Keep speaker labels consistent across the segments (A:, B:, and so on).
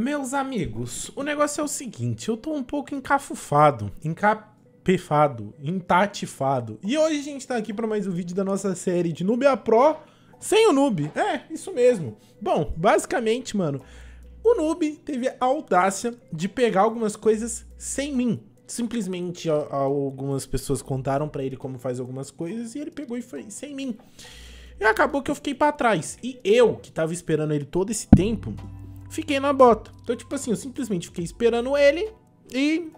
A: Meus amigos, o negócio é o seguinte, eu tô um pouco encafufado, encapefado, entatifado. E hoje a gente tá aqui para mais um vídeo da nossa série de Nubia Pro sem o noob. É, isso mesmo. Bom, basicamente, mano, o noob teve a audácia de pegar algumas coisas sem mim. Simplesmente algumas pessoas contaram para ele como faz algumas coisas e ele pegou e foi sem mim. E acabou que eu fiquei para trás. E eu, que tava esperando ele todo esse tempo, fiquei na bota. Então, tipo assim, eu simplesmente fiquei esperando ele e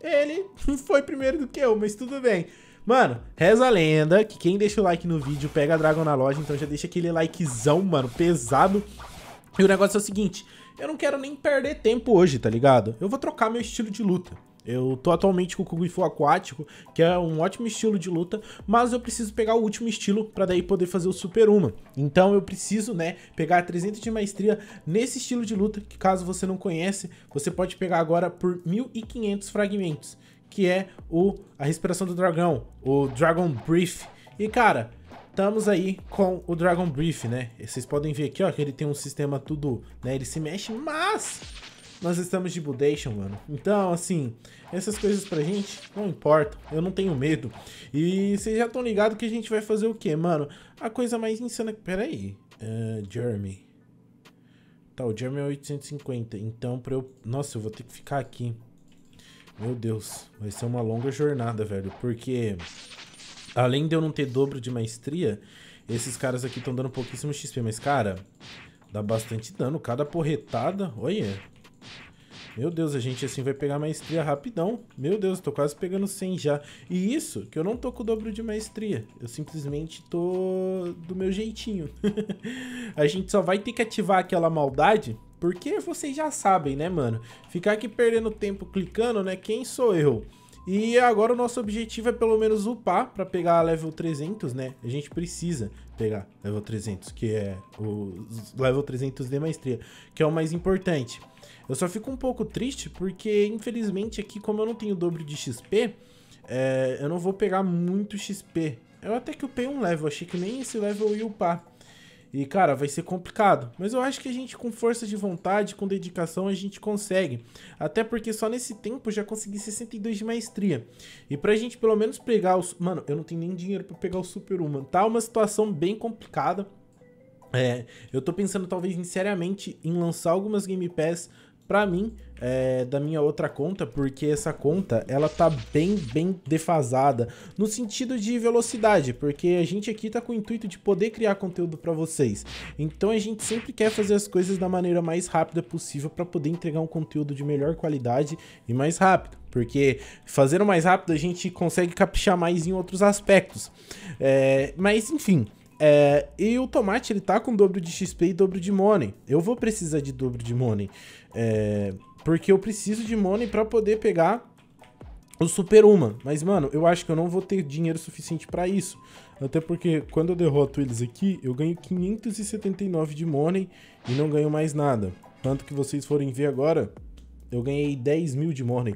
A: ele foi primeiro do que eu, mas tudo bem. Mano, reza a lenda que quem deixa o like no vídeo pega a Dragon na loja, então já deixa aquele likezão, mano, pesado. E o negócio é o seguinte, eu não quero nem perder tempo hoje, tá ligado? Eu vou trocar meu estilo de luta. Eu tô atualmente com o Kung Fu Aquático, que é um ótimo estilo de luta, mas eu preciso pegar o último estilo para daí poder fazer o Super Uma. Então eu preciso, né, pegar 300 de maestria nesse estilo de luta, que caso você não conhece, você pode pegar agora por 1500 fragmentos, que é o a respiração do dragão, o Dragon Brief. E cara, estamos aí com o Dragon Brief, né? Vocês podem ver aqui, ó, que ele tem um sistema tudo, né, ele se mexe, mas nós estamos de Budation, mano. Então, assim, essas coisas pra gente não importam. Eu não tenho medo. E vocês já estão ligados que a gente vai fazer o quê, mano? A coisa mais insana... Pera aí. Uh, é, Jeremy. Tá, o Jeremy é 850. Então, pra eu... Nossa, eu vou ter que ficar aqui. Meu Deus. Vai ser uma longa jornada, velho. Porque... Além de eu não ter dobro de maestria, esses caras aqui estão dando pouquíssimo XP. Mas, cara... Dá bastante dano. Cada porretada... Olha... Meu Deus, a gente assim vai pegar maestria rapidão. Meu Deus, tô quase pegando 100 já. E isso, que eu não tô com o dobro de maestria. Eu simplesmente tô do meu jeitinho. a gente só vai ter que ativar aquela maldade, porque vocês já sabem, né, mano? Ficar aqui perdendo tempo clicando, né? Quem sou eu? E agora o nosso objetivo é pelo menos upar para pegar level 300, né? A gente precisa pegar level 300, que é o level 300 de maestria, que é o mais importante. Eu só fico um pouco triste porque, infelizmente, aqui como eu não tenho o dobro de XP, é, eu não vou pegar muito XP. Eu até que upei um level, achei que nem esse level ia upar. E, cara, vai ser complicado. Mas eu acho que a gente, com força de vontade, com dedicação, a gente consegue. Até porque só nesse tempo eu já consegui 62 de maestria. E pra gente pelo menos pegar os. Mano, eu não tenho nem dinheiro pra pegar o Super Human. Tá uma situação bem complicada. É, eu tô pensando talvez seriamente em lançar algumas Game Pass para mim é, da minha outra conta, porque essa conta ela tá bem, bem defasada no sentido de velocidade, porque a gente aqui tá com o intuito de poder criar conteúdo para vocês. Então a gente sempre quer fazer as coisas da maneira mais rápida possível para poder entregar um conteúdo de melhor qualidade e mais rápido. Porque fazendo mais rápido a gente consegue caprichar mais em outros aspectos. É, mas enfim, é, e o tomate, ele tá com dobro de XP e dobro de money. Eu vou precisar de dobro de money. É, porque eu preciso de money para poder pegar o Super Uma. Mas, mano, eu acho que eu não vou ter dinheiro suficiente para isso. Até porque quando eu derroto eles aqui, eu ganho 579 de money e não ganho mais nada. Tanto que vocês forem ver agora, eu ganhei 10 mil de money.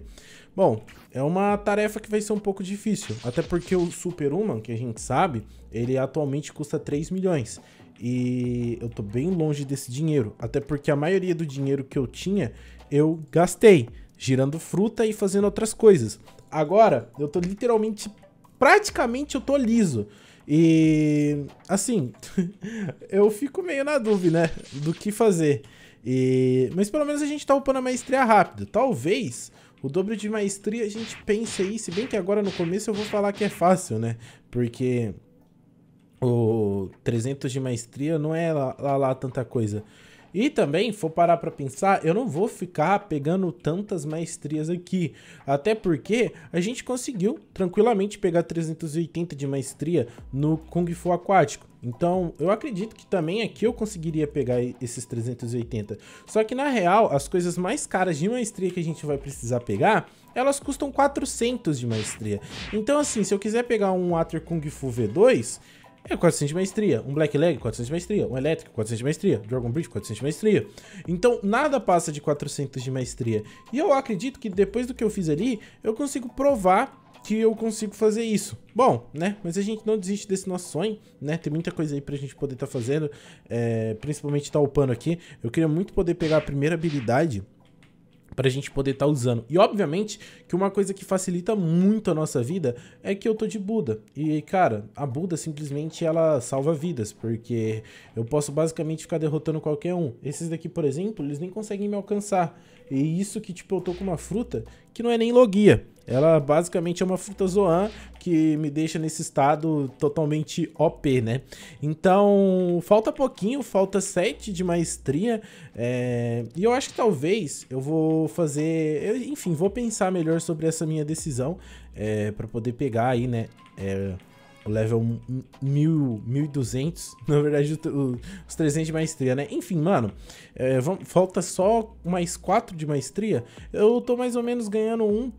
A: Bom, é uma tarefa que vai ser um pouco difícil, até porque o Superhuman, que a gente sabe, ele atualmente custa 3 milhões. E eu tô bem longe desse dinheiro, até porque a maioria do dinheiro que eu tinha, eu gastei, girando fruta e fazendo outras coisas. Agora, eu tô literalmente, praticamente eu tô liso. E, assim, eu fico meio na dúvida, né, do que fazer. E, mas pelo menos a gente tá upando a maestria rápido. Talvez o dobro de maestria a gente pensa aí, se bem que agora no começo eu vou falar que é fácil, né? Porque o 300 de maestria não é lá, lá, lá tanta coisa. E também, for parar para pensar, eu não vou ficar pegando tantas maestrias aqui, até porque a gente conseguiu tranquilamente pegar 380 de maestria no Kung Fu aquático. Então, eu acredito que também aqui eu conseguiria pegar esses 380. Só que na real, as coisas mais caras de maestria que a gente vai precisar pegar, elas custam 400 de maestria. Então, assim, se eu quiser pegar um Water Kung Fu V2, é 400 de maestria. Um Black Leg, 400 de maestria. Um Elétrico, 400 de maestria. Dragon Bridge, 400 de maestria. Então, nada passa de 400 de maestria. E eu acredito que depois do que eu fiz ali, eu consigo provar que eu consigo fazer isso. Bom, né? Mas a gente não desiste desse nosso sonho, né? Tem muita coisa aí pra gente poder estar tá fazendo, é, principalmente tá upando aqui. Eu queria muito poder pegar a primeira habilidade para a gente poder estar tá usando. E obviamente que uma coisa que facilita muito a nossa vida é que eu tô de Buda. E cara, a Buda simplesmente ela salva vidas, porque eu posso basicamente ficar derrotando qualquer um. Esses daqui, por exemplo, eles nem conseguem me alcançar. E isso que tipo eu tô com uma fruta que não é nem logia. Ela basicamente é uma fruta zoan que me deixa nesse estado totalmente OP, né? Então, falta pouquinho, falta 7 de maestria. É... E eu acho que talvez eu vou fazer... Eu, enfim, vou pensar melhor sobre essa minha decisão é, para poder pegar aí, né? É o level 1200, na verdade o, os 300 de maestria, né? Enfim, mano, é, vamos, falta só mais 4 de maestria, eu tô mais ou menos ganhando um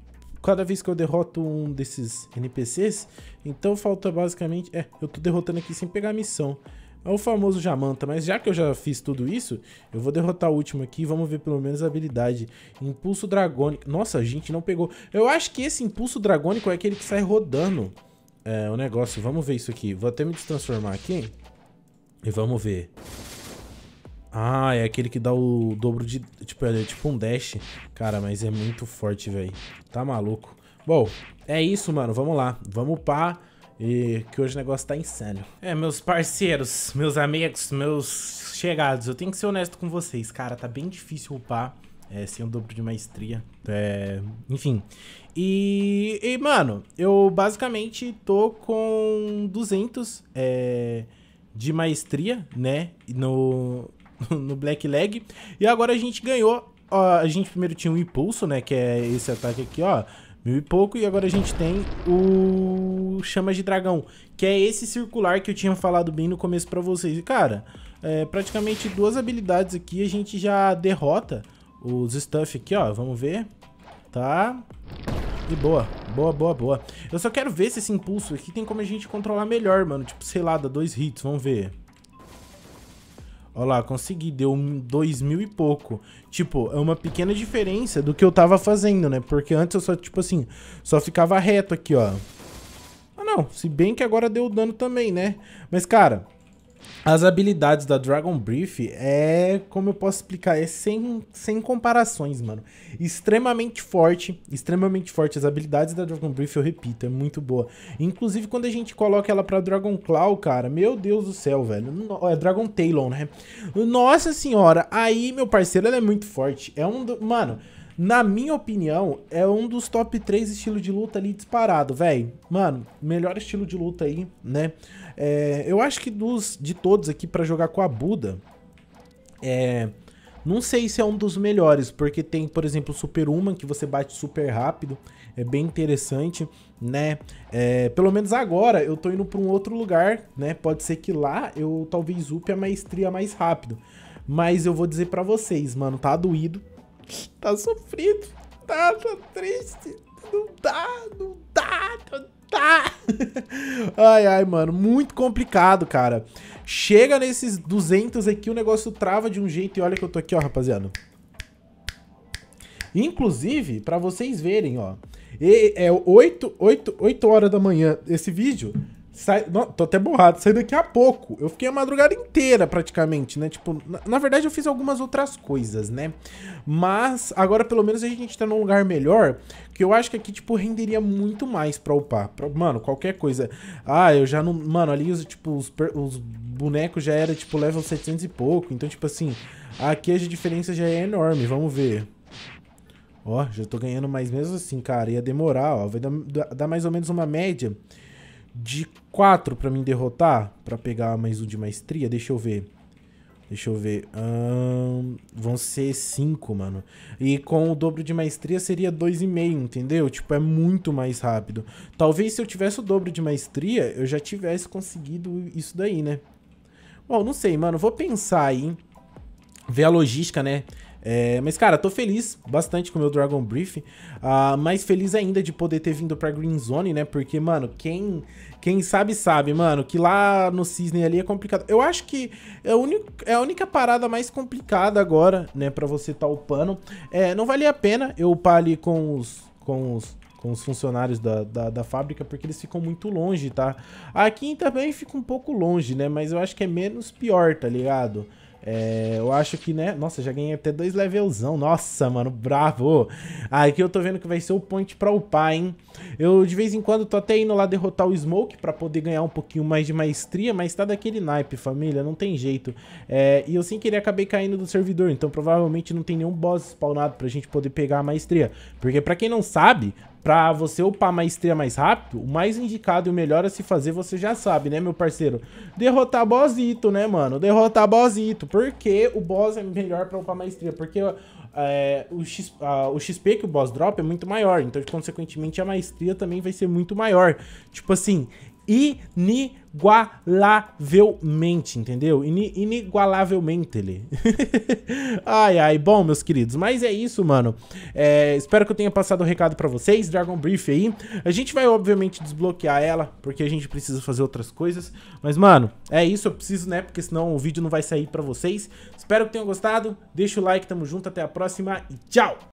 A: cada vez que eu derroto um desses NPCs, então falta basicamente... É, eu tô derrotando aqui sem pegar a missão. É o famoso Jamanta, mas já que eu já fiz tudo isso, eu vou derrotar o último aqui vamos ver pelo menos a habilidade. Impulso Dragônico. Nossa, a gente não pegou. Eu acho que esse Impulso Dragônico é aquele que sai rodando é, o negócio. Vamos ver isso aqui. Vou até me destransformar aqui e vamos ver. Ah, é aquele que dá o dobro de. Tipo, é tipo um dash. Cara, mas é muito forte, velho. Tá maluco. Bom, é isso, mano. Vamos lá. Vamos pá. E que hoje o negócio tá insano. É, meus parceiros, meus amigos, meus chegados, eu tenho que ser honesto com vocês, cara. Tá bem difícil upar é, sem o dobro de maestria. É, enfim. E, e, mano, eu basicamente tô com 200 é, de maestria, né? No, no Black Leg. E agora a gente ganhou. Ó, a gente primeiro tinha um impulso, né? Que é esse ataque aqui, ó. Mil e pouco. E agora a gente tem o chama de Dragão. Que é esse circular que eu tinha falado bem no começo pra vocês. E, cara, é, praticamente duas habilidades aqui. A gente já derrota os stuff aqui, ó. Vamos ver. Tá. E boa, boa, boa, boa. Eu só quero ver se esse impulso aqui tem como a gente controlar melhor, mano. Tipo, sei lá, dá dois hits, vamos ver. Olha lá, consegui, deu dois mil e pouco. Tipo, é uma pequena diferença do que eu tava fazendo, né? Porque antes eu só, tipo assim, só ficava reto aqui, ó. Ah, não, se bem que agora deu dano também, né? Mas, cara, as habilidades da Dragon Brief é, como eu posso explicar, é sem, sem comparações, mano. Extremamente forte, extremamente forte. As habilidades da Dragon Brief, eu repito, é muito boa. Inclusive, quando a gente coloca ela pra Dragon Claw, cara, meu Deus do céu, velho. É Dragon Talon, né? Nossa senhora, aí, meu parceiro, ela é muito forte. É um do... Mano, na minha opinião, é um dos top 3 estilos de luta ali disparado, velho. Mano, melhor estilo de luta aí, né? É, eu acho que dos de todos aqui para jogar com a Buda, é, não sei se é um dos melhores, porque tem, por exemplo, Super Human, que você bate super rápido, é bem interessante, né? É, pelo menos agora eu tô indo para um outro lugar, né? Pode ser que lá eu talvez upe é a maestria mais rápido. Mas eu vou dizer para vocês, mano, tá doído, tá sofrido, tá, tá triste, não dá, não dá, não dá. Tá Tá! ai, ai, mano, muito complicado, cara. Chega nesses 200 aqui, o negócio trava de um jeito e olha que eu tô aqui, ó, rapaziada. Inclusive, para vocês verem, ó, é 8, 8, 8 horas da manhã esse vídeo, Sai... Não, tô até borrado, sai daqui a pouco. Eu fiquei a madrugada inteira praticamente, né? Tipo, na, na, verdade eu fiz algumas outras coisas, né? Mas agora pelo menos a gente tá num lugar melhor, que eu acho que aqui, tipo, renderia muito mais pra upar. Pra, mano, qualquer coisa. Ah, eu já não... Mano, ali, os, tipo, os, os bonecos já era, tipo, level 700 e pouco. Então, tipo assim, aqui a diferença já é enorme. Vamos ver. Ó, já tô ganhando mais mesmo assim, cara. Ia demorar, ó. Vai dar, dar mais ou menos uma média de 4 pra mim derrotar, pra pegar mais um de maestria, deixa eu ver. Deixa eu ver. vão ser 5, mano. E com o dobro de maestria seria 2,5, entendeu? Tipo, é muito mais rápido. Talvez se eu tivesse o dobro de maestria, eu já tivesse conseguido isso daí, né? Bom, não sei, mano. Vou pensar aí. Ver a logística, né? É, mas, cara, tô feliz bastante com o meu Dragon Brief. Uh, mais feliz ainda de poder ter vindo pra Green Zone, né? Porque, mano, quem, quem sabe, sabe, mano, que lá no Cisne ali é complicado. Eu acho que é, unico, é a única parada mais complicada agora, né? Pra você tá upando. É, não valia a pena eu upar ali com os... Com os com os funcionários da, da, da, fábrica, porque eles ficam muito longe, tá? Aqui também fica um pouco longe, né? Mas eu acho que é menos pior, tá ligado? É, eu acho que, né? Nossa, já ganhei até dois levelzão. Nossa, mano, bravo. Ah, aqui eu tô vendo que vai ser o point pra upar, hein? Eu, de vez em quando, tô até indo lá derrotar o Smoke pra poder ganhar um pouquinho mais de maestria, mas tá daquele naipe, família, não tem jeito. É, e eu, sem querer, acabei caindo do servidor, então provavelmente não tem nenhum boss spawnado pra gente poder pegar a maestria. Porque, pra quem não sabe, Pra você upar maestria mais rápido, o mais indicado e o melhor a se fazer, você já sabe, né, meu parceiro? Derrotar bossito, né, mano? Derrotar bossito. Por que o boss é melhor pra upar maestria? Porque é, o, X, o, XP que o boss drop é muito maior, então consequentemente a maestria também vai ser muito maior. Tipo assim, inigualavelmente, entendeu? In inigualavelmente. Ele. ai, ai. Bom, meus queridos, mas é isso, mano. É, espero que eu tenha passado o recado pra vocês, Dragon Brief aí. A gente vai, obviamente, desbloquear ela, porque a gente precisa fazer outras coisas. Mas, mano, é isso. Eu preciso, né? Porque senão o vídeo não vai sair pra vocês. Espero que tenham gostado. Deixa o like, tamo junto, até a próxima e tchau!